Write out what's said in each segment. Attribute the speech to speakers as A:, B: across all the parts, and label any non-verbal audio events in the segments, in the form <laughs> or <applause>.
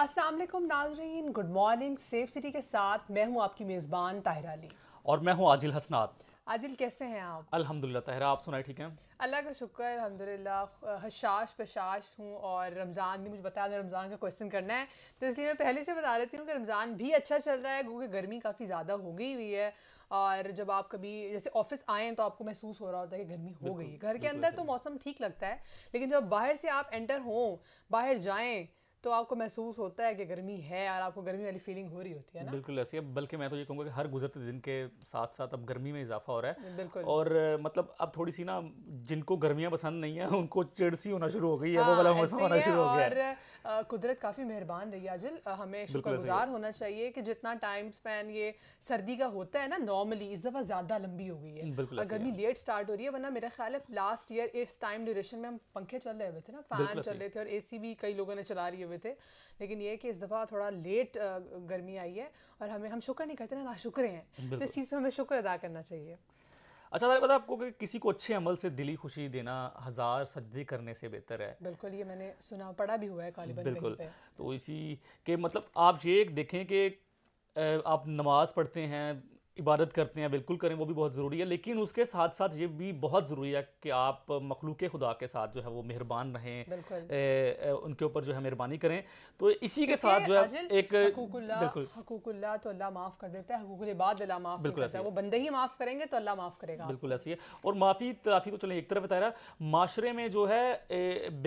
A: असल नाजरीन good morning safe city के साथ मैं हूँ आपकी मेज़बान ताहिर अली
B: और मैं हूँ आजिल हसनात
A: आजिल कैसे हैं आप
B: अल्हम्दुलिल्लाह ताहिरा आप सुनाए ठीक हैं
A: अल्लाह का शुक्र अल्हम्दुलिल्लाह हशाश पशाश हूँ और रमज़ान भी मुझे बताया मैं रमज़ान का क्वेश्चन करना है तो इसलिए मैं पहले से बता देती हूँ कि रमज़ान भी अच्छा चल रहा है क्योंकि गर्मी काफ़ी ज़्यादा हो गई हुई है और जब आप कभी जैसे ऑफिस आए तो आपको महसूस हो रहा होता है कि गर्मी हो गई घर के अंदर तो मौसम ठीक लगता है लेकिन जब बाहर से आप एंटर हों बाहर जाएँ तो आपको महसूस होता है कि गर्मी है और आपको गर्मी वाली फीलिंग हो रही होती है ना बिल्कुल
B: ऐसी है बल्कि मैं तो ये कहूँगा कि हर गुजरते दिन के साथ साथ अब गर्मी में इजाफा हो रहा है बिल्कुल और मतलब अब थोड़ी सी ना जिनको गर्मियाँ पसंद नहीं है उनको चिड़सी होना शुरू हो गई है वो हाँ, वाला मौसम होना शुरू हो गया
A: है कुदरत काफ़ी मेहरबान रही आजल हमें शुक्रगुजार होना चाहिए कि जितना टाइम स्पेन ये सर्दी का होता है ना नॉर्मली इस दफ़ा ज़्यादा लंबी हो गई
B: है और गर्मी
A: लेट स्टार्ट हो रही है वरना मेरा ख्याल है लास्ट ईयर इस टाइम ड्यूरेशन में हम पंखे चल रहे हुए थे ना फैन चल रहे थे और ए भी कई लोगों ने चला रहे हुए थे लेकिन ये कि इस दफ़ा थोड़ा लेट गर्मी आई है और हमें हम शुक्र नहीं करते ना ना शुक्र हैं तो इस चीज़ पर हमें शुक्र अदा करना चाहिए
B: अच्छा सारे पता आपको कि किसी को अच्छे अमल से दिली खुशी देना हज़ार सजदे करने से बेहतर है
A: बिल्कुल ये मैंने सुना पढ़ा भी हुआ है बिल्कुल
B: तो इसी के मतलब आप ये देखें कि आप नमाज़ पढ़ते हैं इबादत करते हैं बिल्कुल करें वो भी बहुत ज़रूरी है लेकिन उसके साथ साथ ये भी बहुत ज़रूरी है कि आप मखलूक खुदा के साथ जो है वो मेहरबान रहें ए, ए, उनके ऊपर जो है मेहरबानी करें तो इसी के साथ जो है एक बिल्कुल
A: तो अल्लाह माफ़ कर देता है माफ़ बिल्कुल ऐसा वो बंदे ही माफ़ करेंगे तो अल्लाह माफ़ करेगा
B: बिल्कुल ऐसी है और माफ़ी तराफी तो चले एक तरफ बता रहा माशरे में जो है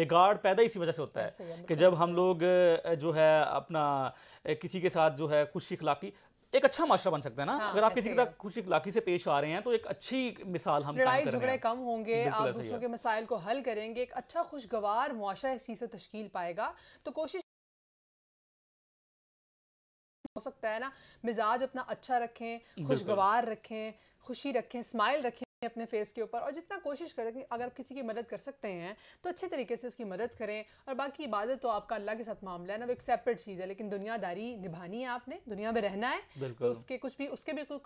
B: बिगाड़ पैदा इसी वजह से होता है कि जब हम लोग जो है अपना किसी के साथ जो है खुशी खिलाफी एक अच्छा माशरा बन सकता है ना हाँ, अगर आप किसी की खुशी लाखी से पेश आ रहे हैं तो एक अच्छी मिसाल हम लड़ाई झगड़े कम
A: होंगे आप दूसरों के मसाइल को हल करेंगे एक अच्छा खुशगवार मुआशा इस चीज़ से तश्कील पाएगा तो कोशिश हो सकता है ना मिजाज अपना अच्छा रखें खुशगवार रखें खुशी रखें स्माइल रखें अपने फेस के ऊपर और जितना कोशिश करें कि अगर किसी की मदद कर सकते हैं तो अच्छे तरीके से उसकी मदद करें और बाकी इबादत तो आपका अल्लाह के साथ मामला है ना वो एक सेपरेट चीज़ है लेकिन दुनियादारी निभानी है आपने दुनिया में रहना है तो उसके कुछ भी उसके भी कुछ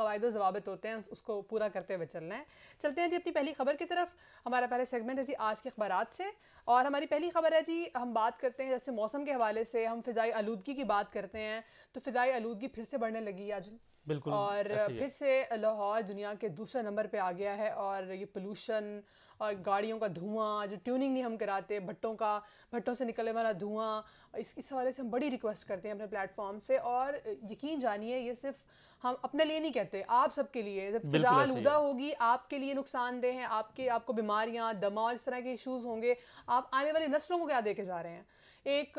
A: कवायद जवाबत होते हैं उसको पूरा करते हुए चलना है चलते हैं जी अपनी पहली खबर की तरफ हमारा पहला सेगमेंट है जी आज के अखबार से और हमारी पहली खबर है जी हम बात करते हैं जैसे मौसम के हवाले से हम फ़िज़ाई आलूदगी की बात करते हैं तो फ़िज़ाई आलूदगी फिर से बढ़ने लगी आज बिल्कुल और फिर से लाहौर दुनिया के दूसरे नंबर पे आ गया है और ये पोल्यूशन और गाड़ियों का धुआं जो ट्यूनिंग नहीं हम कराते भट्टों का भट्टों से निकलने वाला धुआं इस इस हवाले से हम बड़ी रिक्वेस्ट करते हैं अपने प्लेटफॉर्म से और यकीन जानिए ये सिर्फ हम अपने लिए नहीं कहते आप सबके लिए जब फिजा आलूदा होगी आपके लिए नुकसानदेह है आपके आपको बीमारियाँ दमा और इस तरह के इशूज़ होंगे आप आने वाली नस्लों को क्या दे के जा रहे हैं एक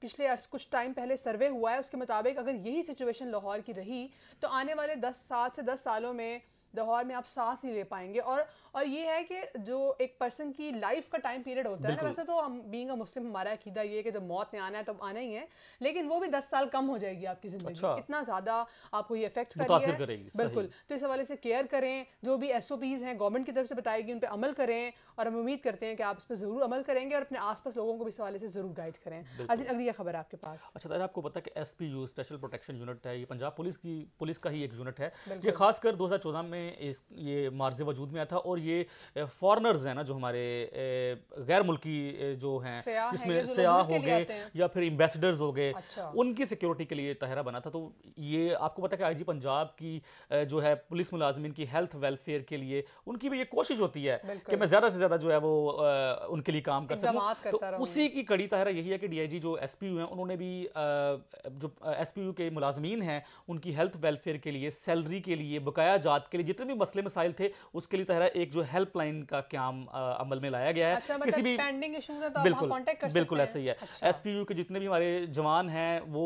A: पिछले कुछ टाइम पहले सर्वे हुआ है उसके मुताबिक अगर यही सिचुएशन लाहौर की रही तो आने वाले दस सात से दस सालों में लाहौर में आप सांस नहीं ले पाएंगे और और ये है कि जो एक पर्सन की लाइफ का टाइम पीरियड होता है ना वैसे तो हम बींग मुस्लिम हमारा अकीदा ये है कि जब मौत ने आना है तब आना ही है लेकिन वो भी दस साल कम हो जाएगी आपकी ज़िंदगी अच्छा। इतना ज़्यादा आपको ये इफेक्ट कर बिल्कुल तो इस हवाले से केयर करें जो भी एस हैं गवर्नमेंट की तरफ से बताएगी उन पर अमल करें और हम उम्मीद करते हैं कि आप इस पर ज़रूर अमल करेंगे और अपने आसपास लोगों को भी इस हवाले से ज़रूर गाइड करें अजीत अगली खबर आपके पास
B: अच्छा सर आपको पता कि एस स्पेशल प्रोटेक्शन यूनिट है ये पंजाब पुलिस की पुलिस का ही एक यूनिट है ये खासकर दो में इस ये मार्ज वजूद में आया था और ये फॉरनर्स हैं ना जो हमारे गैर मुल्की जो हैं जिसमें है, सयाह हो गए या फिर एम्बेसडर्स हो गए अच्छा। उनकी सिक्योरिटी के लिए तहरा बना था तो ये आपको पता है कि आईजी पंजाब की जो है पुलिस मुलाजमन की हेल्थ वेलफेयर के लिए उनकी भी ये कोशिश होती है कि मैं ज़्यादा से ज़्यादा जो है वो उनके लिए काम कर सकूँ तो उसी की कड़ी तहरा यही है कि डी जो एस पी यू हैं उन्होंने भी जो एस यू के मुलाजमीन हैं उनकी हेल्थ वेलफेयर के लिए सैलरी के लिए बकाया जात के लिए जितने भी मसले मसाइल थे उसके लिए तहरा एक एक जो हेल्पलाइन का काम अमल में लाया गया है अच्छा, मतलब किसी भी
A: पेंडिंग इश्यूज है तो बिल्कुल कर बिल्कुल
B: ऐसे ही है एस पी के जितने भी हमारे जवान हैं वो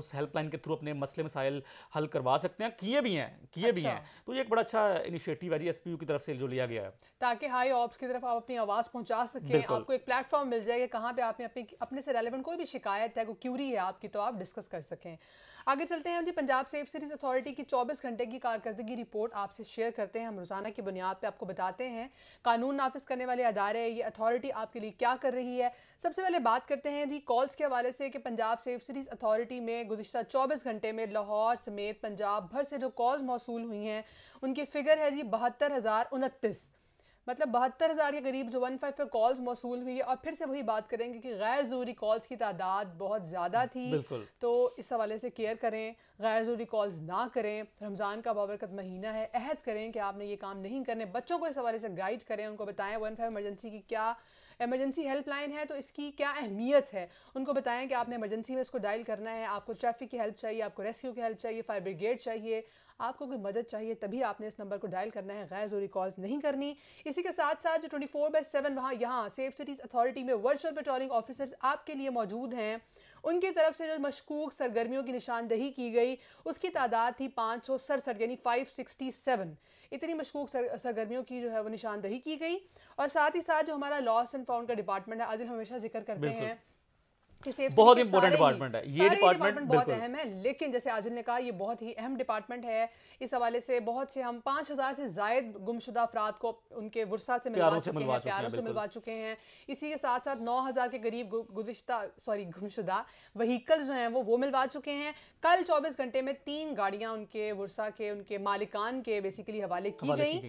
B: उस हेल्पलाइन के थ्रू अपने मसले मसाइल हल करवा सकते हैं किए भी हैं किए अच्छा। भी हैं तो ये एक बड़ा अच्छा इनिशिएटिव है जी एस की तरफ से जो लिया गया है
A: ताकि हाई ऑप्स की तरफ आप अपनी आवाज़ पहुँचा सकें आपको एक प्लेटफॉर्म मिल जाएगा कहाँ पर आपने अपने से रेलिवेंट कोई भी शिकायत है कोई क्यूरी है आपकी तो आप डिस्कस कर सकें आगे चलते हैं जी पंजाब सेफ सीरीज अथॉरिटी की 24 घंटे की कारकर्दगी रिपोर्ट आपसे शेयर करते हैं हम रोज़ाना की बुनियाद पर आपको बताते हैं कानून नाफिज करने वाले अदारे ये अथॉरिटी आपके लिए क्या कर रही है सबसे पहले बात करते हैं जी कॉल्स के हवाले से कि पंजाब सेफ सीरीज अथॉरिटी में गुजशत चौबीस घंटे में लाहौर समेत पंजाब भर से जो कॉल्स मौसू हुई हैं उनकी फ़िगर है जी बहत्तर हज़ार उनतीस मतलब बहत्तर हज़ार के करीब जो वन फाइव पे कॉल्स मौसू हुई है और फिर से वही बात करेंगे कि गैर ज़रूरी कॉल्स की तादाद बहुत ज़्यादा थी तो इस हवाले से केयर करें गैर ज़रूरी कॉल्स ना करें रमज़ान का बाबरकत महीना है अहद करें कि आपने ये काम नहीं करने बच्चों को इस हवाले से गाइड करें उनको बताएं वन फाइव इमरजेंसी की क्या एमरजेंसी हेल्पलाइन है तो इसकी क्या अहमियत है उनको बताएं कि आपने एमरजेंसी में इसको डायल करना है आपको ट्रैफिक की हेल्प चाहिए आपको रेस्क्यू की हेल्प चाहिए फायर ब्रिगेड चाहिए आपको कोई मदद चाहिए तभी आपने इस नंबर को डायल करना है गैर जरूरी कॉल्स नहीं करनी इसी के साथ साथ जो ट्वेंटी फोर बाई सेवन वहाँ यहाँ सेफ सिटीज़ अथॉरिटी में वर्चुअल पेट्रोलिंग ऑफिसर्स आपके लिए मौजूद हैं उनकी तरफ से जो मशकूक सरगर्मियों की निशानदही की गई उसकी तादाद थी पाँच सौ सड़सठ यानी फाइव सिक्सटी सेवन इतनी मशकूक सर, सरगर्मियों की जो है वो निशानदही की गई और साथ ही साथ जो हमारा लॉस एंड फाउंड का डिपार्टमेंट है आज हमेशा जिक्र करते हैं बहुत इंपॉर्टेंट डिपार्टमेंट है ये डिपार्टमेंट बहुत अहम है लेकिन जैसे आजुल ने कहा ये बहुत ही अहम डिपार्टमेंट है इस हवाले से बहुत से हम पांच हज़ार से ज्यादा गुमशुदा अफराद को उनके वर्षा से मिलवा चुके हैं प्यारों से मिलवा चुके हैं इसी के साथ साथ नौ हज़ार के करीब गुजश्ता सॉरी गुमशुदा वहीकल जो हैं वो वो मिलवा चुके हैं कल चौबीस घंटे में तीन गाड़ियां उनके वर्षा के उनके मालिकान के बेसिकली हवाले की गई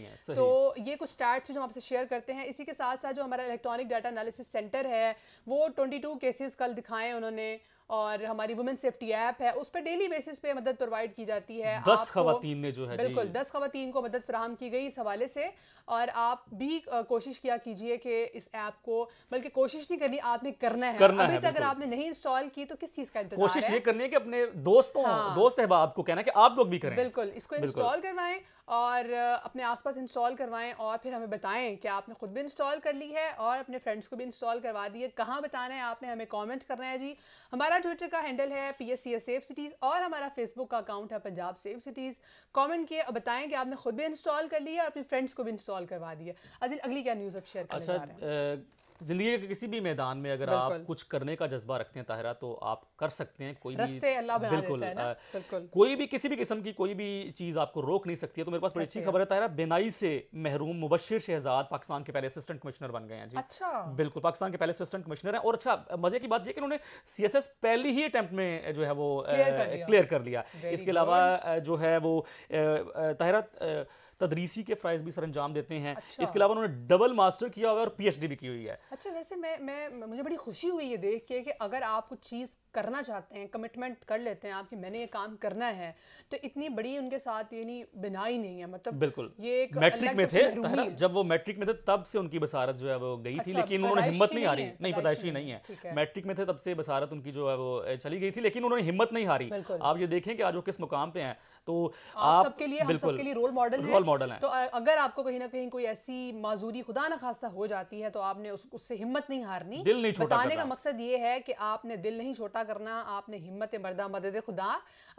A: तो ये कुछ स्टार्ट जो हम आपसे शेयर करते हैं इसी के साथ साथ जो हमारा इलेक्ट्रॉनिक डाटा एनालिसिस सेंटर है वो ट्वेंटी केसेस कल दिखाए उन्होंने और हमारी वुमेन सेफ्टी ऐप है उस पर डेली बेसिस पे मदद प्रोवाइड की जाती है दस खातन ने जो है बिल्कुल दस खातन को मदद फ्राहम की गई इस हवाले से और आप भी कोशिश किया कीजिए कि इस ऐप को बल्कि कोशिश नहीं करनी आपने करना है करना अभी तक अगर आपने नहीं इंस्टॉल की तो किस चीज़ का इंतजार कोशिश है? ये
B: करनी है कि अपने दोस्तों हाँ। दोस्त अहबाब को कहना कि आप लोग भी करें
A: बिल्कुल इसको इंस्टॉल करवाएं और अपने आसपास इंस्टॉल करवाएं और फिर हमें बताएं कि आपने ख़ुद भी इंस्टॉल कर ली है और अपने फ्रेंड्स को भी इंस्टॉल करवा दिए कहाँ बताना है आपने हमें कमेंट करना है जी हमारा ट्विटर का हैंडल है P S C safe cities और हमारा फेसबुक का अकाउंट है पंजाब सेफ सिटीज़ कॉमेंट किए और बताएं कि आपने ख़ुद भी इंस्टॉल कर लिया और अपने फ्रेंड्स को भी इंस्टॉल करवा दिया अजिल अगली क्या न्यूज़ अब शेयर कर
B: जिंदगी के किसी भी मैदान में अगर आप कुछ करने का जज्बा रखते हैं ताहिरा तो आप कर सकते हैं कोई भी बिल्कुल, कोई भी किसी भी किस्म की कोई भी चीज़ आपको रोक नहीं सकती है तो मेरे पास बड़ी अच्छी खबर है ताहिरा बेनाई से महरूम मुबशिर शहजाद पाकिस्तान के पहले असिस्टेंट कमिश्नर बन गए हैं जी अच्छा बिल्कुल पाकिस्तान के पहले असिस्टेंट कमिश्नर है और अच्छा मजे की बात यह कि उन्होंने सी पहली ही अटैम्प्ट में जो है वो क्लियर कर लिया इसके अलावा जो है वो ताहिरा तदरीसी के फ्राइज भी सर अंजाम देते हैं अच्छा। इसके अलावा उन्होंने डबल मास्टर किया हुआ है और पीएचडी भी की हुई है
A: अच्छा वैसे मैं मैं मुझे बड़ी खुशी हुई ये देख के कि अगर आप कुछ चीज़ करना चाहते हैं कमिटमेंट कर लेते हैं आप कि मैंने ये काम करना है तो इतनी बड़ी उनके साथ ये नहीं बिनाई नहीं है मतलब बिल्कुल ये एक मैट्रिक में थे
B: जब वो मैट्रिक में थे तब से उनकी बसारत जो है वो गई थी अच्छा, लेकिन उन्होंने हिम्मत नहीं हारी नहीं पताइशी नहीं है मैट्रिक में थे तब से बसारत उनकी जो है वो चली गई थी लेकिन उन्होंने हिम्मत नहीं हारी आप ये देखें कि आज वो किस मुकाम पे हैं तो आप सबके लिए बिल्कुल के लिए
A: रोल मॉडल रोल मॉडल है तो अगर आपको कहीं ना कहीं कोई ऐसी माजूरी खुदा ना खास्ता हो जाती है तो आपने उससे हिम्मत नहीं हारनी दिल नहीं छोटा बताने का मकसद ये है कि आपने दिल नहीं छोटा करना आपने हिम्मत मरदा मदद खुदा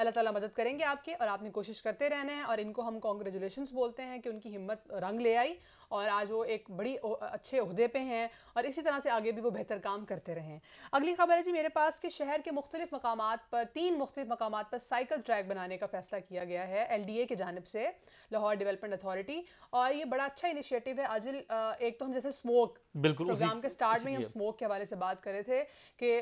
A: अल्लाह ताला मदद करेंगे आपके और आपने कोशिश करते रहना है और इनको हम कॉन्ग्रेचुलेशन बोलते हैं कि उनकी हिम्मत रंग ले आई और आज वो एक बड़ी अच्छे अहदे पे हैं और इसी तरह से आगे भी वो बेहतर काम करते रहें अगली खबर है जी मेरे पास कि शहर के मुख्तलिफ मकाम पर तीन मुख्तलिफ मकाम पर साइकिल ट्रैक बनाने का फैसला किया गया है एल डी ए की जानब से लाहौर डेवलपमेंट अथॉरिटी और ये बड़ा अच्छा इनिशियटिव है आजिल एक तो हम जैसे स्मोक बिल्कुल प्रोग्राम के स्टार्ट में हम स्मोक के हवाले से बात कर रहे थे कि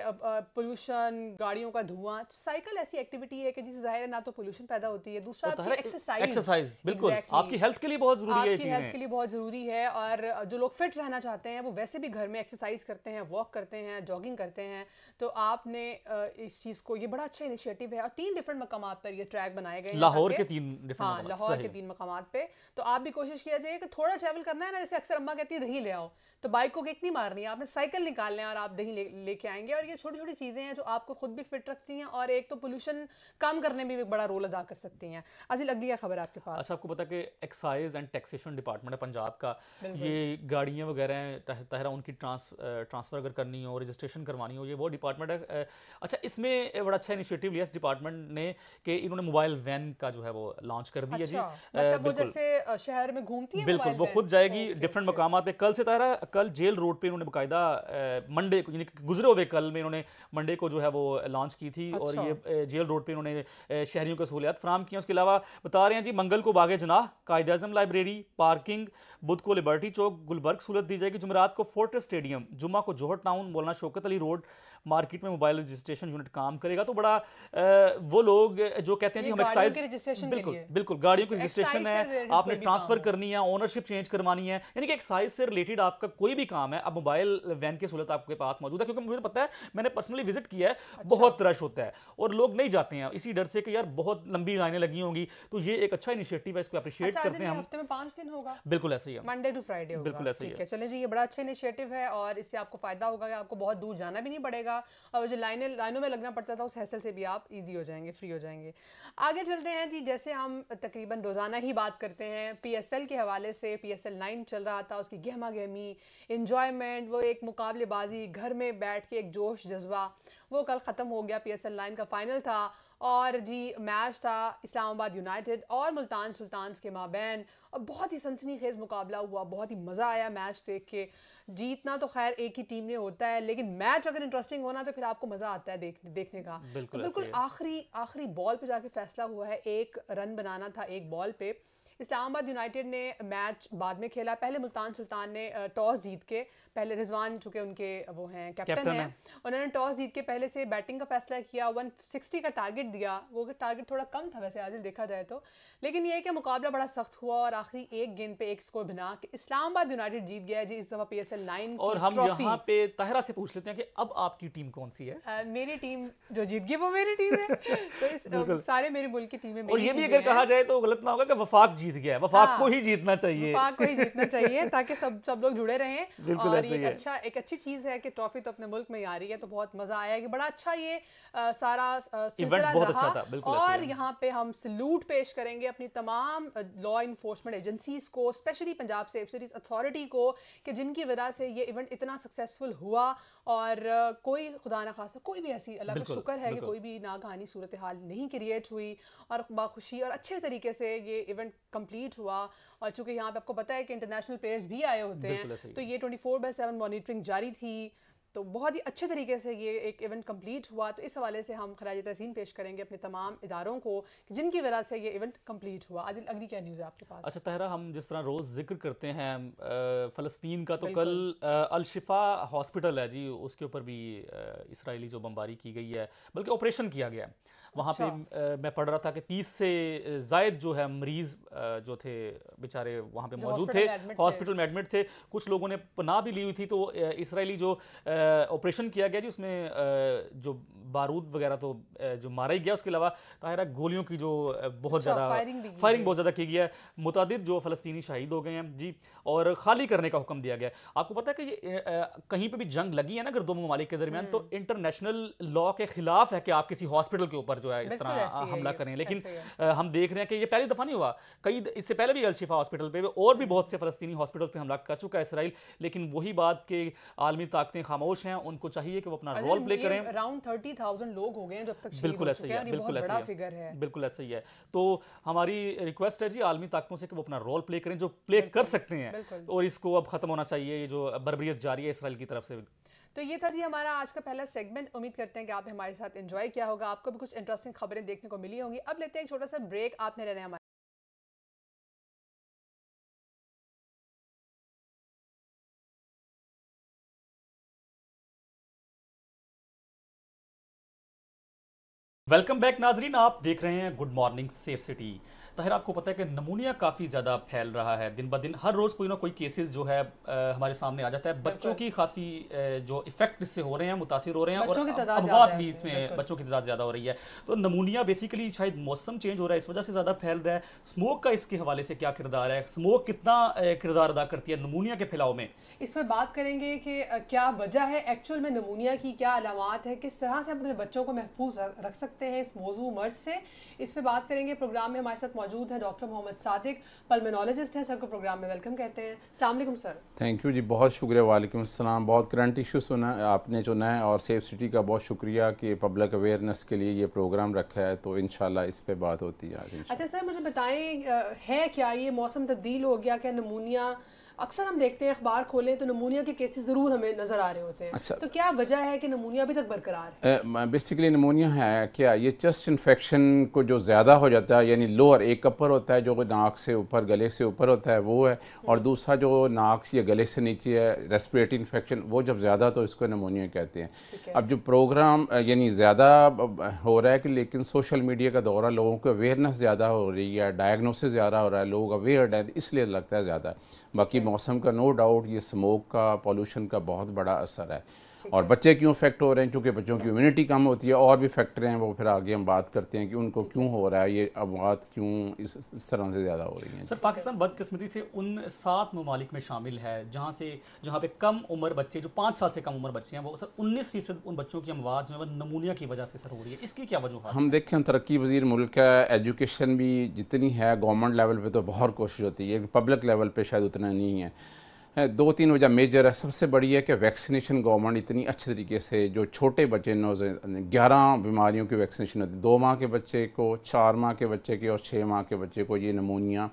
A: पोल्यूशन ईंधन गाड़ियों का धुआं साइकिल तो ऐसी एक्टिविटी है कि जिससे जाहिर है ना तो पोल्यूशन पैदा होती है दूसरा तो आपकी एक्सरसाइज बिल्कुल exactly. आपकी हेल्थ के लिए
B: बहुत जरूरी आपकी है हेल्थ के लिए
A: बहुत जरूरी है और जो लोग फिट रहना चाहते हैं वो वैसे भी घर में एक्सरसाइज करते हैं वॉक करते हैं जॉगिंग करते हैं तो आपने इस चीज को ये बड़ा अच्छा इनिशिएटिव है और तीन डिफरेंट मकाम पर ये ट्रैक बनाए गए हाँ, लाहौर के तीन हाँ लाहौर के तीन मकाम पे तो आप भी कोशिश किया जाए कि थोड़ा ट्रेवल करना है ना जैसे अक्सर अम्मा कहती है दही ले आओ तो बाइक को किक नहीं मारनी है आपने साइकिल निकालना है और आप दही लेके ले आएंगे और ये छोटी छोटी चीज़ें हैं जो आपको खुद भी फिट रखती हैं और एक तो पोल्यूशन कम करने में भी एक बड़ा रोल अदा कर सकती हैं अजील अगली है खबर आपके पास अच्छा
B: आपको पता कि एक्साइज एंड टैक्सेशन डिपार्टमेंट है पंजाब का ये गाड़ियाँ वगैरह तहरा उनकी ट्रांसफ़र अगर करनी हो रजिस्ट्रेशन करवानी हो ये वो डिपार्टमेंट है अच्छा इसमें बड़ा अच्छा इनिशिएटिव लिया इस डिपार्टमेंट ने कि इन्होंने मोबाइल वैन का जो है वो लॉन्च कर दिया जी अच्छा, मतलब वो
A: जैसे शहर में घूमती है बिल्कुल वो खुद
B: जाएगी डिफरेंट मकाम पे कल से तहरा कल जेल रोड पे इन्होंने बकायदा मंडे को यानी गुजरे हुए कल में इन्होंने मंडे को जो है वो लॉन्च की थी अच्छा। और ये जेल रोड पे इन्होंने शहरीों को सहूलियात फराम की उसके अलावा बता रहे हैं जी मंगल को बागे जनाह कायद अजम लाइब्रेरी पार्किंग बुध को लिबर्टी चौक गुलबर्ग सहूलत दी जाएगी जुमेरात को फोर्ट स्टेडियम जुमा को Johar town Maulana Shaukat Ali road market में मोबाइल रजिस्ट्रेशन यूनिट काम करेगा तो बड़ा वो लोग जो कहते हैं जी हम एक्साइज बिल्कुल बिल्कुल गाड़ियों की रजिस्ट्रेशन है आपने ट्रांसफर करनी है ओनरशिप चेंज करवानी है यानी कि एक्साइज से रिलेटेड आपका कोई भी काम है अब मोबाइल वैन की सहूलत आपके पास मौजूद है क्योंकि मुझे तो पता है मैंने पर्सनली विजिट किया है अच्छा। बहुत रश होता है और लोग नहीं जाते हैं इसी डर से कि यार बहुत लंबी लाइनें लगी होंगी तो ये एक अच्छा इनिशिएटिव है इसको अप्रिशिएट अच्छा, करते हैं हफ्ते
A: में पाँच दिन होगा बिल्कुल ऐसे ही मंडे टू फ्राइडे बिल्कुल ऐसे ही है चले जी ये बड़ा अच्छा इनिशिएटिव है और इससे आपको फायदा होगा आपको बहुत दूर जाना भी नहीं पड़ेगा था और जो लाइने लाइनों में लगना पड़ता था उस हैसल से भी आप ईजी हो जाएंगे फ्री हो जाएंगे आगे चलते हैं जी जैसे हम तकरीबन रोज़ाना ही बात करते हैं पी एस एल के हवाले से पी एस एल नाइन चल रहा था उसकी गहमा गहमी इंजॉयमेंट वो एक मुकाबलेबाजी घर में बैठ के एक जोश जज्बा वो कल ख़त्म हो गया पी एस एल नाइन का फ़ाइनल था और जी मैच था इस्लामाबाद यूनाइटेड और मुल्तान सुल्तान के माबैन और बहुत ही सनसनी खेज़ मुकाबला हुआ बहुत ही मज़ा आया मैच देख के जीतना तो खैर एक ही टीम ने होता है लेकिन मैच अगर इंटरेस्टिंग होना तो फिर आपको मजा आता है देख, देखने का बिल्कुल, तो बिल्कुल आखिरी आखिरी बॉल पे जाके फैसला हुआ है एक रन बनाना था एक बॉल पे इस्लामाबाद यूनाइटेड ने मैच बाद में खेला पहले मुल्तान सुल्तान ने टॉस जीत के पहले रिजवान चुके उनके वो हैं कैप्टन हैं उन्होंने टॉस जीत के पहले से बैटिंग का फैसला किया 160 का टारगेट दिया वो टारगेट थोड़ा कम था वैसे आज देखा जाए तो लेकिन यह कि मुकाबला बड़ा सख्त हुआ और आखिरी एक गेंद पे एक स्कोर बना के इस्लामाबाद यूनाइटेड जीत गया है जी इस दफ़ा पी एस एल नाइन और हम यहाँ
B: पे तहरा से पूछ लेते हैं कि अब आपकी टीम कौन सी
A: है मेरी टीम जो जीत गई वो मेरी टीम है <laughs> तो सारे मेरे मुल्क की है और ये भी अगर कहा
B: जाए तो गलत ना होगा कि वफाक जीत गया वफाक हाँ, को ही जीतना चाहिए वफाक को
A: ही जीतना चाहिए ताकि सब सब लोग जुड़े रहें और ये अच्छा एक अच्छी चीज़ है कि ट्रॉफी तो अपने मुल्क में आ रही है तो बहुत मज़ा आया कि बड़ा अच्छा ये आ, सारा इवेंट बहुत अच्छा था बिल्कुल और यहाँ पे हम सल्यूट पेश करेंगे अपनी तमाम लॉ इन्फोर्समेंट एजेंसीज को specially Punjab safe cities authority को कि जिनकी वजह से ये इवेंट इतना सक्सेसफुल हुआ और कोई खुदा ना खासा कोई भी ऐसी अल्लाह का शुक्र है कि कोई भी नागहानी सूरत हाल नहीं क्रिएट हुई और बाखुशी और अच्छे तरीके से ये इवेंट कंप्लीट हुआ और चूंकि यहाँ पे आपको पता है कि इंटरनेशनल प्लेयर्स भी आए होते हैं तो ये twenty four by seven monitoring जारी थी तो बहुत ही अच्छे तरीके से ये एक इवेंट कंप्लीट हुआ तो इस हवाले से हम खराज तहसीन पेश करेंगे अपने तमाम इदारों को जिनकी वजह से ये इवेंट कंप्लीट हुआ आज अगली क्या न्यूज़ है आपके पास
B: अच्छा तहरा हम जिस तरह रोज़ जिक्र करते हैं फ़लस्तीन का तो कल अलशिफा हॉस्पिटल है जी उसके ऊपर भी इसराइली जो बम्बारी की गई है बल्कि ऑपरेशन किया गया है वहाँ अच्छा। पे मैं पढ़ रहा था कि तीस से जायद जो है मरीज जो थे बेचारे वहाँ पे मौजूद थे हॉस्पिटल में एडमिट थे कुछ लोगों ने पनाह भी ली हुई थी तो इसराइली जो ऑपरेशन किया गया जी उसमें जो बारूद वगैरह तो जो मारा ही गया उसके अलावा ताहिरा गोलियों की जो बहुत अच्छा, ज़्यादा फायरिंग बहुत ज़्यादा की गई है मुतद जो फ़लस्तनी शहीद हो गए हैं जी और खाली करने का हुक्म दिया गया आपको पता है कि कहीं पर भी जंग लगी है ना अगर दो ममालिक के दरमियान हम्म। तो इंटरनेशनल लॉ के खिलाफ है कि आप किसी हॉस्पिटल के ऊपर जो है इस तरह हमला करें लेकिन हम देख रहे हैं कि ये पहली दफ़ा नहीं हुआ कई इससे पहले भी अलशिफा हॉस्पिटल पे और भी हम्म। बहुत से फ़लस्तनी हॉस्पिटल पर हमला कर चुका है इसराइल लेकिन वही बात के आलमी ताकतें खामोश हैं उनको चाहिए कि वो अपना रोल प्ले करें
A: अराउंड थर्टी थाउजेंड लोग हो गए जब तक बिल्कुल ऐसा ही है बिल्कुल ऐसा फिगर है
B: बिल्कुल ऐसा ही है तो हमारी रिक्वेस्ट है जी आलमी ताकतों से कि वो अपना रोल प्ले करें जो प्ले कर सकते हैं और इसको अब ख़त्म होना चाहिए ये जो बरबरीत जारी है इसराइल की तरफ से
A: तो ये था जी हमारा आज का पहला सेगमेंट उम्मीद करते हैं कि आपने हमारे साथ एंजॉय किया होगा आपको भी कुछ इंटरेस्टिंग खबरें देखने को मिली होंगी अब लेते हैं एक छोटा सा ब्रेक आपने रहना हमारे
B: वेलकम बैक नाजरीन आप देख रहे हैं good morning safe city Tahir आपको पता है कि नमूनिया काफ़ी ज़्यादा फैल रहा है दिन ब दिन हर रोज़ कोई ना कोई केसेस जो है आ, हमारे सामने आ जाता है बच्चों की खासी जो इफेक्ट इससे हो रहे हैं मुतासर हो रहे हैं और अमवात भी इसमें बच्चों की तादाद ज़्यादा हो रही है तो नमूनिया बेसिकली शायद मौसम चेंज हो रहा है इस वजह से ज़्यादा फैल रहा है स्मोक का इसके हवाले से क्या किरदार है स्मोक कितना किरदार अदा करती है नमूनिया के फैलाव में
A: इस पर बात करेंगे कि क्या वजह है एक्चुअल में नमूनिया की क्या अलामत है किस तरह से अपने बच्चों को महफूज रख सकते हैं इस मौजू मर्ज से इस पर बात करेंगे प्रोग्राम में हमारे साथ मौजूद है डॉक्टर मोहम्मद सादिक पल्मोनोलॉजिस्ट है सर को प्रोग्राम में वेलकम कहते हैं अलमैकम सर
C: थैंक यू जी बहुत शुक्रिया वालेकुम असलम बहुत करंट इशू सुना आपने चुना है और सेफ सिटी का बहुत शुक्रिया कि पब्लिक अवेयरनेस के लिए ये प्रोग्राम रखा है तो इन इस पर बात होती है
A: अच्छा सर मुझे बताएं है क्या ये मौसम तब्दील हो गया क्या नमूनिया अक्सर हम देखते हैं अखबार खोलें तो नमूनिया के केसेस ज़रूर हमें नज़र आ रहे होते हैं अच्छा तो क्या वजह है कि नमूनिया अभी तक बरकरार
C: है बेसिकली नमूनिया है क्या ये चेस्ट इन्फेक्शन को जो ज़्यादा हो जाता है यानी लोअर एक अपर होता है जो नाक से ऊपर गले से ऊपर होता है वो है और दूसरा जो नाक या गले से नीचे है रेस्परेटरी इन्फेक्शन वो जब ज़्यादा तो इसको नमूनिया कहते हैं अब जो प्रोग्राम यानी ज़्यादा हो रहा है कि लेकिन सोशल मीडिया का दौरा लोगों को अवेयरनेस ज़्यादा हो रही है डायग्नोसिस ज़्यादा हो रहा है लोग अवेयर हैं इसलिए लगता है ज़्यादा बाकी मौसम का नो डाउट ये स्मोक का पॉल्यूशन का बहुत बड़ा असर है और बच्चे क्यों इफेक्ट हो रहे हैं क्योंकि बच्चों की इम्यूनिटी कम होती है और भी फैक्टर हैं वो फिर आगे हम बात करते हैं कि उनको क्यों हो रहा है ये अमवात क्यों इस, इस तरह से ज़्यादा हो रही है सर
B: पाकिस्तान बदकस्मती से उन सात ममालिक में शामिल है जहाँ से जहाँ पे कम उम्र बच्चे जो पाँच साल से कम उम्र बच्चे हैं वो सर उन्नीस फीसद उन बच्चों की अमवात जो है वो नमूनिया की वजह से सर हो रही है इसकी क्या वजह हम
C: देखें तरक्की वजीर मुल्क है एजुकेशन भी जितनी है गवर्नमेंट लेवल पर तो बहुत कोशिश होती है पब्लिक लेवल पर शायद उतना नहीं है दो तीन वजह मेजर है सबसे बड़ी है कि वैक्सीनेशन गवर्नमेंट इतनी अच्छे तरीके से जो छोटे बच्चे नौ ग्यारह बीमारियों की वैक्सीनेशन होती दो माह के बच्चे को चार माह के बच्चे के और छः माह के बच्चे को ये नमूनिया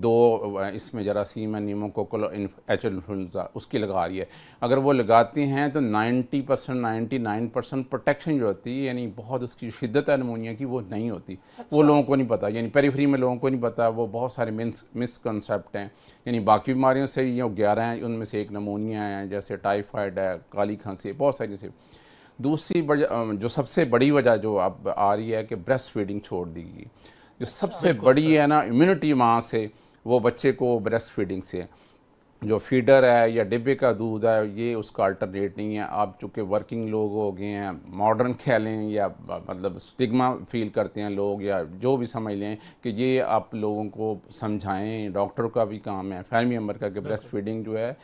C: दो इसमें जरासीम है नीमोकोकल एच इन्फ्लुंजा उसकी लगा रही है अगर वो लगाती हैं तो 90 percent ninety nine percent protection जो होती है यानी बहुत उसकी शिद्दत है नमोनिया की वो नहीं होती अच्छा। वो लोगों को नहीं पता यानी पेरीफ्री में लोगों को नहीं पता वो बहुत सारे मिस मिसकनसेप्ट हैं यानी बाकी बीमारियों से ये ग्यारह हैं उनमें से एक नमोनिया है जैसे टाइफाइड है काली खांसी है बहुत सारी से दूसरी वजह जो सबसे बड़ी वजह जो अब आ रही है कि ब्रेस्ट फीडिंग छोड़ दी गई जो सबसे बड़ी है ना इम्यूनिटी माँ से वो बच्चे को ब्रेस्ट फीडिंग से जो फीडर है या डिब्बे का दूध है ये उसका अल्टरनेट नहीं है आप चूँकि वर्किंग लोग हो गए हैं मॉडर्न कह लें या मतलब स्टिग्मा फील करते हैं लोग या जो भी समझ लें कि ये आप लोगों को समझाएं डॉक्टर का भी काम है फैमिली मेम्बर का कि ब्रेस्ट फीडिंग जो है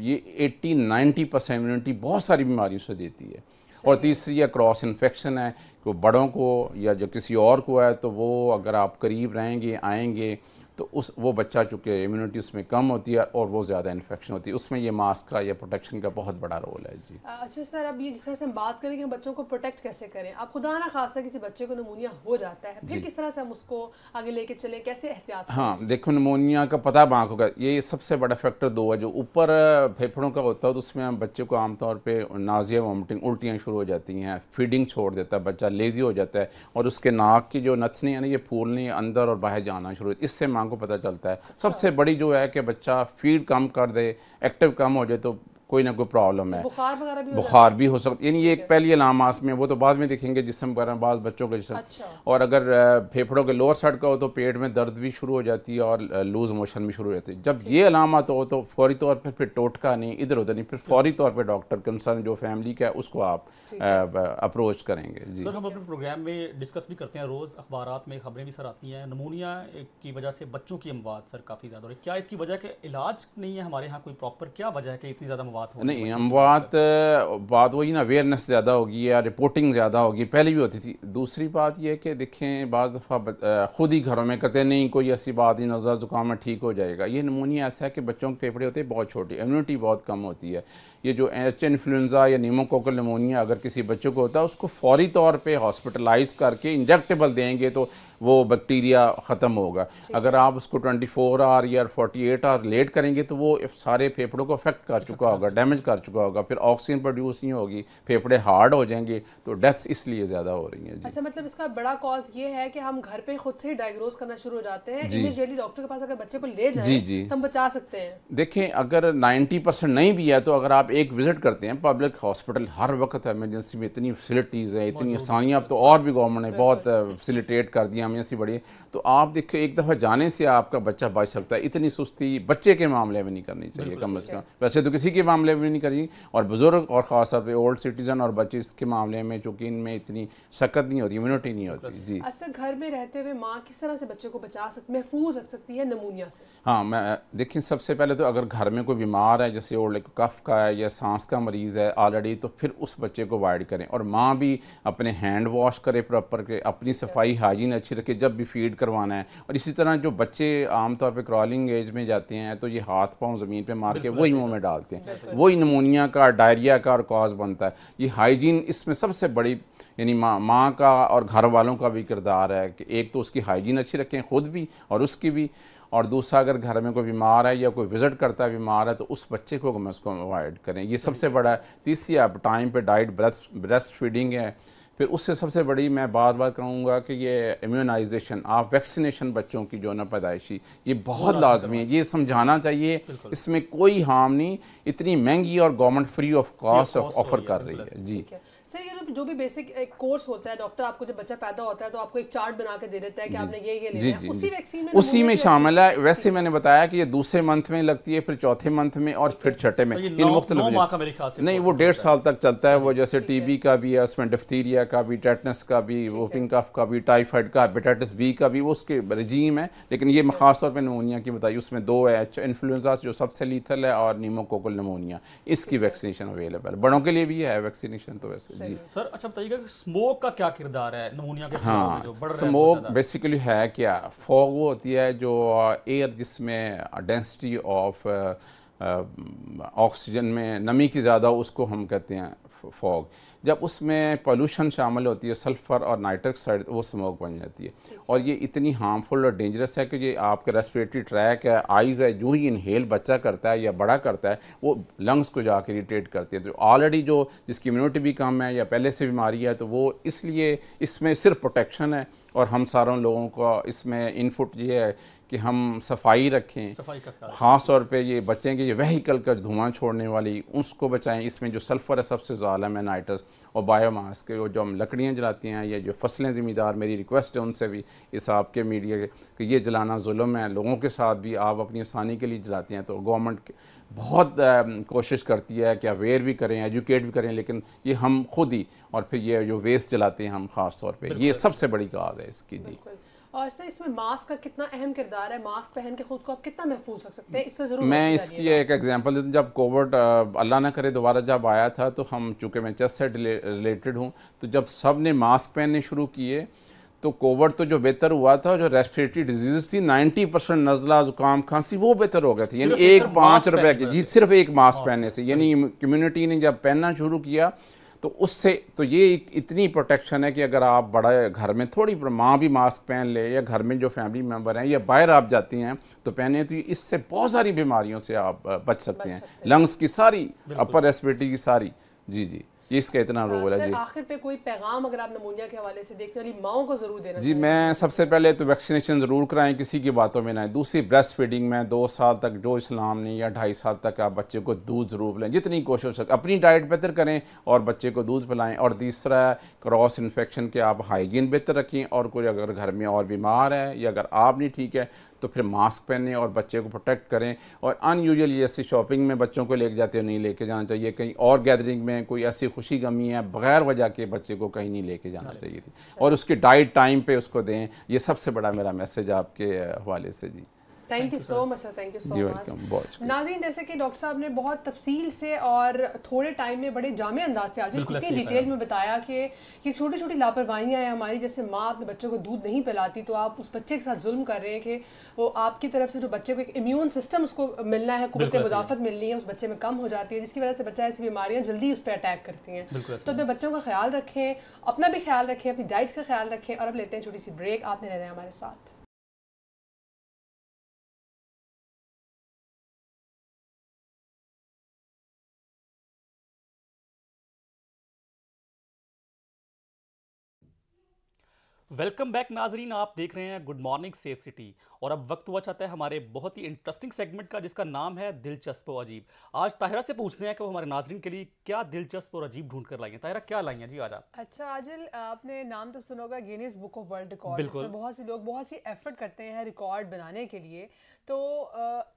C: ये 80 90 परसेंट इम्यूनिटी बहुत सारी बीमारियों से देती है और तीसरी या क्रॉस इन्फेक्शन है कि बड़ों को या जो किसी और को है तो वो अगर आप करीब रहेंगे आएंगे तो उस वो बच्चा चूँकि इम्यूनिटी उसमें कम होती है और वो ज़्यादा इन्फेक्शन होती है उसमें ये मास्क का या प्रोटेक्शन का बहुत बड़ा रोल है जी
A: अच्छा सर अब ये जिस तरह से हम बात करें कि बच्चों को प्रोटेक्ट कैसे करें आप खुदा ना खासा किसी बच्चे को नमूनिया हो जाता है फिर किस तरह से हम उसको आगे लेके चले कैसे एहतियात
C: हाँ देखो नमोनिया का पता बाँक होगा ये सबसे बड़ा फैक्टर दो है जो ऊपर फेफड़ों का होता है तो उसमें हम बच्चे को आमतौर पर नाजिया वामिटिंग उल्टियाँ शुरू हो जाती हैं फीडिंग छोड़ देता है बच्चा लेजी हो जाता है और उसके नाक की जो नथनी है ना ये फूलनी अंदर और बाहर जाना शुरू इससे मांग को पता चलता है सबसे बड़ी जो है कि बच्चा फीड कम कर दे एक्टिव कम हो जाए तो कोई ना कोई प्रॉब्लम है बुखार
A: वगैरह भी बुखार
C: भी हो सकता यानी ये एक पहली अलामास में वो तो बाद में देखेंगे जिसम वगैरह बाद बच्चों के जिसम अच्छा। और अगर फेफड़ों के लोअर साइड का हो तो पेट में दर्द भी शुरू हो जाती है और लूज़ मोशन भी शुरू हो जाती है जब ये अलामत हो तो फौरी तौर पर फिर टोटका नहीं इधर उधर नहीं फिर फौरी तौर पर डॉक्टर कंसर्न जो फैमिली का है उसको आप अप्रोच करेंगे जी
B: हम अपने प्रोग्राम में डिस्कस भी करते हैं रोज़ अखबार में खबरें भी सर आती हैं नमूनिया की वजह से बच्चों की अमवात सर काफ़ी ज़्यादा हो रही है क्या इसकी वजह के इलाज नहीं है हमारे यहाँ कोई प्रॉपर क्या वजह है कि इतनी ज़्यादा
C: अमवात नहीं अमवात बात वही ना अवेयरनेस ज़्यादा होगी या रिपोर्टिंग ज़्यादा होगी पहले भी होती थी दूसरी बात यह कि देखें बज़ दफ़ा ख़ुद ही घरों में करते हैं नहीं कोई ऐसी बात ही नज़र ज़ुकाम में ठीक हो जाएगा ये नमूनिया ऐसा है कि बच्चों के फेफड़े होते हैं बहुत छोटे इम्यूनिटी बहुत कम होती है ये जो एच इन्फ्लुन्ज़ा या नीमोकोकल नमोनिया अगर किसी बच्चों को होता है उसको फौरी तौर पर हॉस्पिटलाइज करके इंजेक्टेबल देंगे तो वो बैक्टीरिया ख़त्म होगा अगर आप उसको 24 फोर आवर या 48 एट आवर लेट करेंगे तो वो सारे फेफड़ों को अफेक्ट कर चुका होगा डैमेज कर चुका होगा फिर ऑक्सीजन प्रोड्यूस नहीं होगी फेफड़े हार्ड हो जाएंगे तो डेथ्स इसलिए ज़्यादा हो रही हैं
A: अच्छा मतलब इसका बड़ा कॉज ये है कि हम घर पर खुद से ही डायग्नोज करना शुरू हो जाते हैं जी डॉक्टर के पास अगर बच्चे को ले जाए जी जी तो हम बचा सकते हैं
C: देखें अगर नाइन्टी नहीं भी है तो अगर आप एक विजिट करते हैं पब्लिक हॉस्पिटल हर वक्त एमरजेंसी में इतनी फैसिलिटीज़ हैं इतनी आसानियाँ अब तो और भी गवर्नमेंट ने बहुत फैसिलिटेट कर दिया खामियाँ सी बड़ी तो आप देखो एक दफ़ा जाने से आपका बच्चा बच सकता है इतनी सुस्ती बच्चे के मामले में नहीं करनी चाहिए कम अज़ कम वैसे तो किसी के मामले में नहीं करनी और बुज़ुर्ग और ख़ास तौर पर ओल्ड सिटीज़न और बच्चे के मामले में चूँकि इनमें इतनी शक्त नहीं होती इम्यूनिटी नहीं होती जी
A: असल घर में रहते हुए माँ किस तरह से बच्चे को बचा सकती महफूज रख सकती है नमूनिया से
C: हाँ मैं देखिए सबसे पहले तो अगर घर में कोई बीमार है जैसे ओल्ड कफ का है या सांस का मरीज़ है ऑलरेडी तो फिर उस बच्चे को अवॉइड करें और माँ भी अपने हैंड वॉश करे प्रॉपर के अपनी सफाई हाइजीन अच्छी रखे जब भी फीड करवाना है और इसी तरह जो बच्चे आमतौर पर क्रॉलिंग एज में जाते हैं तो ये हाथ पाँव ज़मीन पर मार के वही मुँह में डालते हैं वही नमोनिया का डायरिया का और कॉज बनता है ये हाइजीन इसमें सबसे बड़ी यानी माँ माँ का और घर वालों का भी किरदार है कि एक तो उसकी हाइजीन अच्छी रखें खुद भी और उसकी भी और दूसरा अगर घर में कोई बीमार है या कोई विज़िट करता है बीमार है तो उस बच्चे को कम उसको कम अवॉइड करें ये सबसे बड़ा है तीसरी आप टाइम पे डाइट ब्रेस्ट ब्रेस्ट फीडिंग है फिर उससे सबसे बड़ी मैं बार बार कहूँगा कि ये इम्यूनाइजेशन आप वैक्सीनेशन बच्चों की जो ना पैदाइशी ये बहुत लाजमी है ये समझाना चाहिए इसमें कोई हार्म नहीं इतनी महंगी और government free of cost offer कर रही है जी
A: सर ये जो जो भी बेसिक एक कोर्स होता है डॉक्टर आपको जब बच्चा पैदा होता है तो आपको एक चार्ट बना के दे देता है कि आपने ये ये लेना जी, है जी, उसी वैक्सीन में उसी में
C: शामिल है वैसे मैंने बताया कि ये दूसरे मंथ में लगती है फिर चौथे मंथ में और फिर छठे में इन मुख्तलिफ नहीं वो डेढ़ साल तक चलता है वो जैसे टीबी का भी है उसमें डिफ्थीरिया का भी टेटनस का भी वोपिंग कफ का भी टाइफाइड का हेपेटाइटिस बी का भी वो उसके रजीम है लेकिन ये खास तौर पर नमोनिया की बताई उसमें दो है इन्फ्लुएंजा जो सबसे लीथल है और नीमोकोकल नमोनिया इसकी वैक्सीनेशन अवेलेबल बड़ों के लिए भी है वैक्सीनेशन तो वैसे जी
B: सर अच्छा बताइएगा कि स्मोक का क्या किरदार है नमूनिया के हाँ जो बढ़ स्मोक
C: बेसिकली है क्या फॉग वो होती है जो एयर uh, जिसमें डेंसिटी ऑफ ऑक्सीजन में नमी की ज़्यादा उसको हम कहते हैं फॉग जब उसमें पोलूशन शामिल होती है सल्फ़र और नाइट्रक्साइड तो वो स्मोक बन जाती है और ये इतनी हार्मफुल और डेंजरस है कि ये आपके रेस्पिरेटरी ट्रैक है आइज़ है जो ही इनहेल बच्चा करता है या बड़ा करता है वो लंग्स को जाकर इरीटेट करती है तो ऑलरेडी जो जिसकी इम्यूनिटी भी कम है या पहले से बीमारी है तो वो इसलिए इसमें सिर्फ प्रोटेक्शन है और हम सारों लोगों का इसमें इनपुट ये है कि हम सफाई रखें ख़ास तौर पे ये बचें कि ये वहीकल का धुआं छोड़ने वाली उसको बचाएं इसमें जो सल्फ़र है सबसे ज्यादा है नाइट्रस और बायोमास के जो हम लकड़ियाँ जलाते हैं या जो फसलें ज़िम्मेदार मेरी रिक्वेस्ट है उनसे भी इस आपके मीडिया के कि ये जलाना जुल्म है लोगों के साथ भी आप अपनी आसानी के लिए जलाते हैं तो गवर्नमेंट बहुत कोशिश करती है कि अवेयर भी करें एजुकेट भी करें लेकिन ये हम खुद ही और फिर ये जो वेस्ट जलाते हैं हम ख़ास तौर पर ये सबसे बड़ी काज है इसकी जी
A: और सर इसमें मास्क का कितना अहम किरदार है मास्क पहन के खुद को आप कितना महफूज रख सकते हैं इस पर जरूर मैं इसकी
C: एक एग्जांपल देता हूँ जब कोविड अल्लाह ना करे दोबारा जब आया था तो हम चूँकि मैं चेस से रिलेटेड हूँ तो जब सब ने मास्क पहनने शुरू किए तो कोविड तो जो बेहतर हुआ था जो रेस्पिरेटरी डिजीज थी नाइन्टी परसेंट नज़ला जुकाम खांसी वो बेहतर हो गए थे यानी एक पाँच रुपए की जी सिर्फ एक मास्क पहनने से यानी कम्यूनिटी ने जब पहनना शुरू किया तो उससे तो ये इतनी प्रोटेक्शन है कि अगर आप बड़ा घर में थोड़ी माँ भी मास्क पहन ले या घर में जो फैमिली मेम्बर हैं या बाहर आप जाती हैं तो पहने तो इससे बहुत सारी बीमारियों से आप बच सकते बच हैं लंग्स की सारी अपर रेस्पिरेटरी की सारी जी जी जी इसका इतना रोल है जी
A: आखिर पे कोई पैगाम अगर आप नमूनिया के हवाले से देखने वाली माओ को जरूर देना जी
C: मैं सबसे पहले तो वैक्सीनेशन ज़रूर कराएं किसी की बातों में ना दूसरी ब्रेस्ट फीडिंग में दो साल तक जो इस्लाम ने या ढाई साल तक आप बच्चे को दूध ज़रूर लें जितनी कोशिश हो सके अपनी डाइट बेहतर करें और बच्चे को दूध पिलाएं और तीसरा क्रॉस इन्फेक्शन के आप हाइजीन बेहतर रखें और कोई अगर घर में और बीमार है या अगर आप नहीं ठीक है तो फिर मास्क पहने और बच्चे को प्रोटेक्ट करें और अनयूजल ऐसी शॉपिंग में बच्चों को लेके जाते हो नहीं लेके जाना चाहिए कहीं और गैदरिंग में कोई ऐसी खुशी गमी है बगैर वजह के बच्चे को कहीं नहीं लेके जाना चाहिए थी और उसकी डाइट टाइम पर उसको दें ये सबसे बड़ा मेरा मैसेज आपके हवाले से जी
A: thank you so much sir thank you so much नाजीन जैसे कि डॉक्टर साहब ने बहुत तफसील से और थोड़े टाइम में बड़े जामे अंदाज से आज कितनी डिटेल में बताया कि ये छोटी छोटी लापरवाहियाँ हैं हमारी जैसे माँ अपने बच्चों को दूध नहीं पिलाती तो आप उस बच्चे के साथ जुल्म कर रहे हैं कि वो आपकी तरफ से जो बच्चे को एक इम्यून सिस्टम उसको मिलना है कुत मुदाफत मिलनी है उस बच्चे में कम हो जाती है जिसकी वजह से बच्चा ऐसी बीमारियाँ जल्दी उस पर अटैक करती हैं तो अपने बच्चों का ख्याल रखें अपना भी ख्याल रखें अपनी डाइट का ख्याल रखें और अब लेते हैं छोटी सी ब्रेक आपने रहना है हमारे साथ
B: वेलकम बैक नाजरीन आप देख रहे हैं गुड मॉर्निंग सेफ सिटी और अब वक्त हुआ चाहता है हमारे बहुत ही इंटरेस्टिंग सेगमेंट का जिसका नाम है दिलचस्प और अजीब आज ताहिरा से पूछते हैं कि वो हमारे नाजरीन के लिए क्या दिलचस्प और अजीब ढूंढ कर लाई हैं ताहिरा क्या लाई हैं जी आज आप
A: अच्छा आजिल आपने नाम तो सुनोगा Guinness book of world record बिल्कुल बहुत से लोग बहुत सी एफर्ट करते हैं रिकॉर्ड बनाने के लिए तो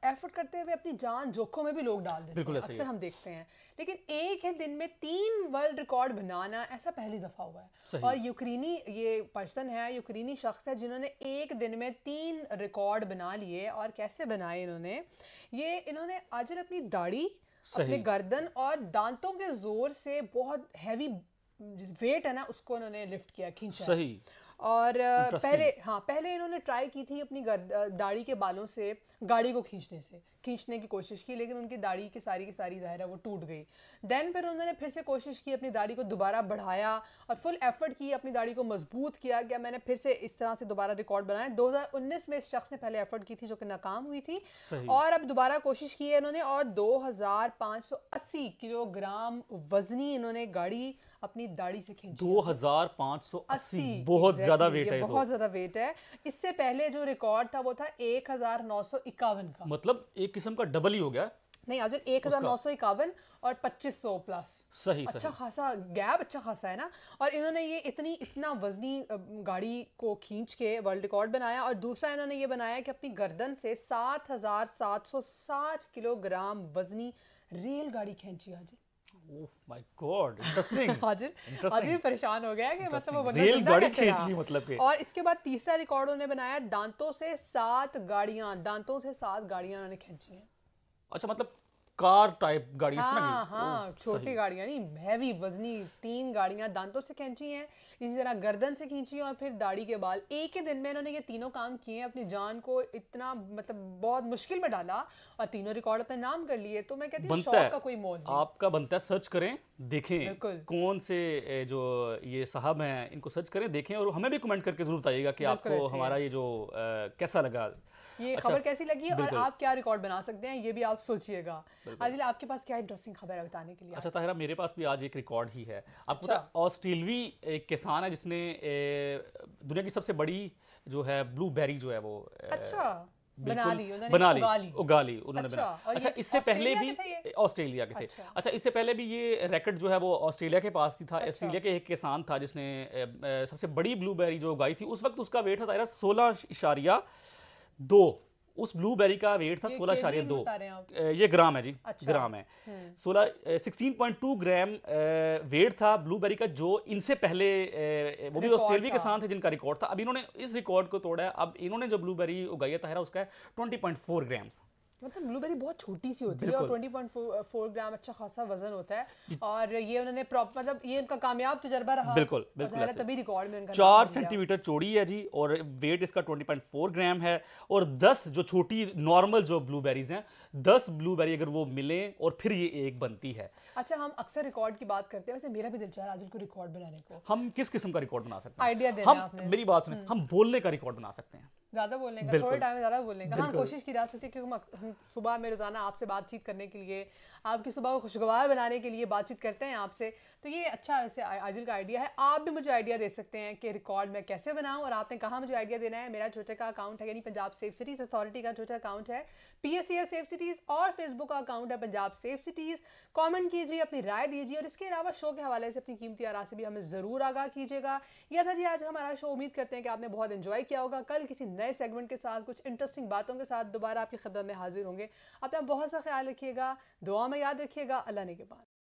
A: एफर्ट करते हुए अपनी जान जोखों में भी लोग डाल देते हैं अक्सर हम देखते हैं लेकिन एक ही दिन में तीन वर्ल्ड रिकॉर्ड बनाना ऐसा पहली दफ़ा हुआ है और यूक्रेनी ये पर्सन है यूक्रेनी शख्स है जिन्होंने एक दिन में तीन रिकॉर्ड बना लिए और कैसे बनाए इन्होंने ये इन्होंने आजर अपनी दाढ़ी अपने गर्दन और दांतों के जोर से बहुत हैवी वेट है ना उसको इन्होंने लिफ्ट किया खींचा सही और पहले हाँ पहले इन्होंने ट्राई की थी अपनी दाढ़ी के बालों से गाड़ी को खींचने से खींचने की कोशिश की लेकिन उनकी दाढ़ी की सारी की सारी ज़ाहिर है वो टूट गई दैन फिर उन्होंने फिर से कोशिश की अपनी दाढ़ी को दोबारा बढ़ाया और फुल एफर्ट की अपनी दाढ़ी को मजबूत किया गया मैंने फिर से इस तरह से दोबारा रिकॉर्ड बनाया दो में इस शख्स ने पहले एफर्ट की थी जो कि नाकाम हुई थी और अब दोबारा कोशिश की है इन्होंने और दो किलोग्राम वजनी इन्होंने गाड़ी अपनी दाढ़ी से खींच दो
B: हजार पांच सौ अस्सी बहुत ज्यादा वेट है तो। बहुत ज्यादा
A: वेट है इससे पहले जो रिकॉर्ड था वो था एक हजार नौ सौ इक्यावन का
B: मतलब एक किस्म का डबल ही हो गया
A: नहीं आज एक हजार नौ सौ इक्यावन और पच्चीस सौ प्लस सही अच्छा सही। खासा गैप अच्छा खासा है ना और इन्होंने ये इतनी इतना वजनी गाड़ी को खींच के वर्ल्ड रिकॉर्ड बनाया और दूसरा इन्होंने ये बनाया कि अपनी गर्दन से सात हजार सात सौ साठ किलोग्राम वजनी रेलगाड़ी खींची आज
B: माय गॉड इंटरेस्टिंग परेशान
A: हो गया कि मतलब वो बंदा गाड़ी खींच ली मतलब के और इसके बाद तीसरा रिकॉर्ड उन्होंने बनाया दांतों से सात गाड़ियां दांतों से सात गाड़ियां उन्होंने खींची हैं
B: अच्छा मतलब कार टाइप गाड़ी हाँ हाँ छोटी
A: गाड़ियाँ नहीं हैवी वजनी तीन गाड़ियाँ दांतों से खींची हैं इसी तरह गर्दन से खींची और फिर दाढ़ी के बाल एक ही दिन में इन्होंने ये तीनों काम किए हैं अपनी जान को इतना मतलब बहुत मुश्किल में डाला और तीनों रिकॉर्ड अपने नाम कर लिए तो मैं कहती हूँ शौक का कोई मोल
B: आपका बनता है सर्च करें देखें कौन से जो ये साहब हैं इनको सर्च करें देखें और हमें भी कमेंट करके जरूर बताइएगा कि आपको हमारा ये जो कैसा लगा
A: ये अच्छा, खबर कैसी लगी और आप क्या रिकॉर्ड बना सकते हैं ये भी आप सोचिएगा आज आपके पास क्या इंटरेस्टिंग खबर है बताने के लिए अच्छा
B: ताहिरा मेरे पास भी आज एक रिकॉर्ड ही है आपको ऑस्ट्रेलवी अच्छा। एक किसान है जिसने दुनिया की सबसे बड़ी जो है ब्लू बेरी जो है वो अच्छा बना ली उगा ली उन्होंने अच्छा, बना अच्छा इससे पहले भी ऑस्ट्रेलिया के थे अच्छा, अच्छा इससे पहले भी ये रैकेट जो है वो ऑस्ट्रेलिया के पास ही था ऑस्ट्रेलिया अच्छा। के एक किसान था जिसने सबसे बड़ी ब्लूबेरी जो उगाई थी उस वक्त उसका वेट था सोलह इशारिया दो उस ब्लूबेरी का वेट था सोलह शारी दो ये ग्राम है जी अच्छा। ग्राम है हम्म। सोलह sixteen point two gram weight था ब्लूबेरी का जो इनसे पहले वो भी ऑस्ट्रेलिया के साथ है जिनका रिकॉर्ड था अब इन्होंने इस रिकॉर्ड को तोड़ा है अब इन्होंने जो ब्लूबेरी उगाई है उसका है ट्वेंटी पॉइंट फोर ग्राम्स
A: मतलब ब्लूबेरी बहुत छोटी सी होती है और 20.4 ग्राम अच्छा खासा वजन होता है और ये उन्होंने मतलब ये उनका कामयाब तजर्बा रहा बिल्कुल बिल्कुल तभी रिकॉर्ड
C: में उनका चार सेंटीमीटर
B: चौड़ी है जी और वेट इसका 20.4 ग्राम है और 10 जो छोटी नॉर्मल जो ब्लूबेरीज हैं दस ब्लूबेरी अगर वो मिले और फिर ये एक बनती है
A: अच्छा हम अक्सर रिकॉर्ड की बात करते हैं वैसे मेरा भी दिल चाह रहा है रिकॉर्ड बनाने को
B: हम किस किस्म का रिकॉर्ड बना सकते हैं आइडिया हम आपने। मेरी बात सुने हम्म। हम बोलने का रिकॉर्ड बना सकते हैं
A: ज्यादा बोलने का थोड़े टाइम में ज्यादा बोलने का हाँ कोशिश की जा सकती है क्योंकि सुबह में रोजाना आपसे बातचीत करने के लिए आपकी सुबह को खुशगवार बनाने के लिए बातचीत करते हैं आपसे तो ये अच्छा वैसे आजिल का आइडिया है आप भी मुझे आइडिया दे सकते हैं कि रिकॉर्ड मैं कैसे बनाऊँ और आपने कहा मुझे आइडिया देना है मेरा ट्विटर का अकाउंट है यानी पंजाब सेफ सिटीज अथॉरिटी का ट्विटर अकाउंट है पीएससीएस सेफ सिटीज और फेसबुक का अकाउंट है पंजाब सेफ सिटीज कमेंट कीजिए अपनी राय दीजिए और इसके अलावा शो के हवाले से अपनी कीमती आरा से भी हमें ज़रूर आगाह कीजिएगा यह था जी आज हमारा शो उम्मीद करते हैं कि आपने बहुत इन्जॉय किया होगा कल किसी नए सेगमेंट के साथ कुछ इंटरेस्टिंग बातों के साथ दोबारा आपकी खदमत में हाजिर होंगे अपना बहुत सा ख्याल रखिएगा दुआ में याद रखिएगा अल्लाह ने के बाद